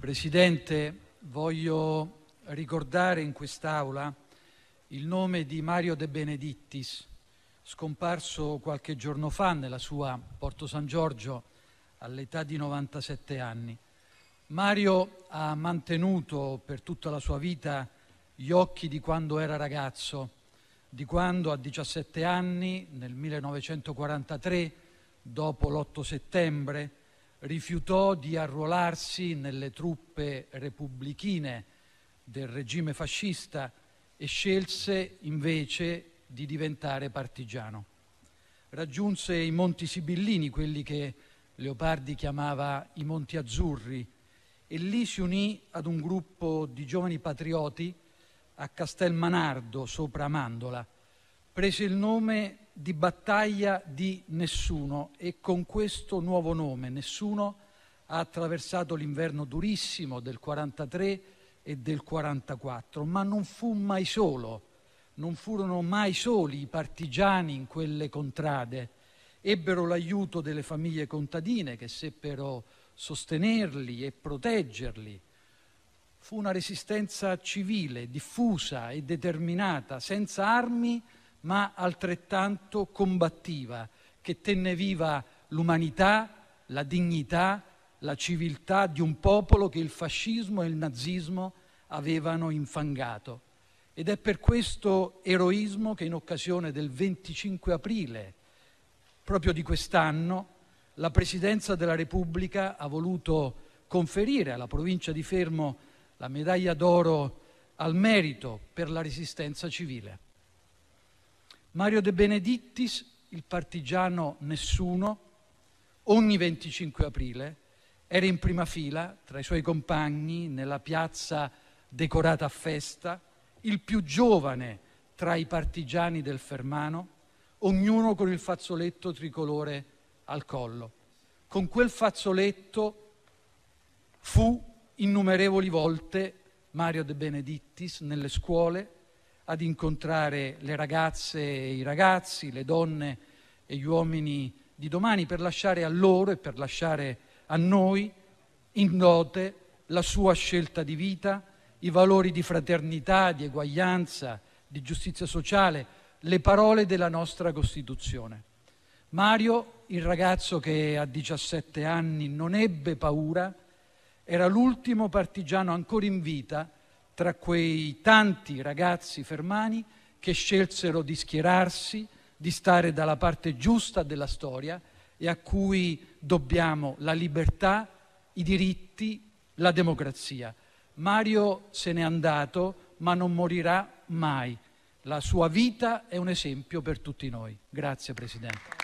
Presidente, voglio ricordare in quest'Aula il nome di Mario De Benedittis, scomparso qualche giorno fa nella sua Porto San Giorgio all'età di 97 anni. Mario ha mantenuto per tutta la sua vita gli occhi di quando era ragazzo, di quando a 17 anni, nel 1943, dopo l'8 settembre, rifiutò di arruolarsi nelle truppe repubblichine del regime fascista e scelse invece di diventare partigiano. Raggiunse i Monti Sibillini, quelli che Leopardi chiamava i Monti Azzurri, e lì si unì ad un gruppo di giovani patrioti a Castelmanardo, sopra Mandola. Prese il nome di battaglia di nessuno e con questo nuovo nome nessuno ha attraversato l'inverno durissimo del 43 e del 44, ma non fu mai solo, non furono mai soli i partigiani in quelle contrade, ebbero l'aiuto delle famiglie contadine che seppero sostenerli e proteggerli. Fu una resistenza civile, diffusa e determinata, senza armi, ma altrettanto combattiva, che tenne viva l'umanità, la dignità, la civiltà di un popolo che il fascismo e il nazismo avevano infangato. Ed è per questo eroismo che in occasione del 25 aprile, proprio di quest'anno, la Presidenza della Repubblica ha voluto conferire alla provincia di Fermo la medaglia d'oro al merito per la resistenza civile. Mario De Benedittis, il partigiano nessuno, ogni 25 aprile era in prima fila tra i suoi compagni nella piazza decorata a festa, il più giovane tra i partigiani del Fermano, ognuno con il fazzoletto tricolore al collo. Con quel fazzoletto fu innumerevoli volte Mario De Benedittis nelle scuole, ad incontrare le ragazze e i ragazzi, le donne e gli uomini di domani, per lasciare a loro e per lasciare a noi in dote la sua scelta di vita, i valori di fraternità, di eguaglianza, di giustizia sociale, le parole della nostra Costituzione. Mario, il ragazzo che a 17 anni non ebbe paura, era l'ultimo partigiano ancora in vita tra quei tanti ragazzi fermani che scelsero di schierarsi, di stare dalla parte giusta della storia e a cui dobbiamo la libertà, i diritti, la democrazia. Mario se n'è andato, ma non morirà mai. La sua vita è un esempio per tutti noi. Grazie Presidente.